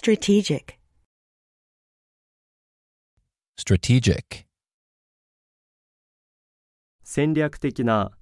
strategic strategic 戦略的な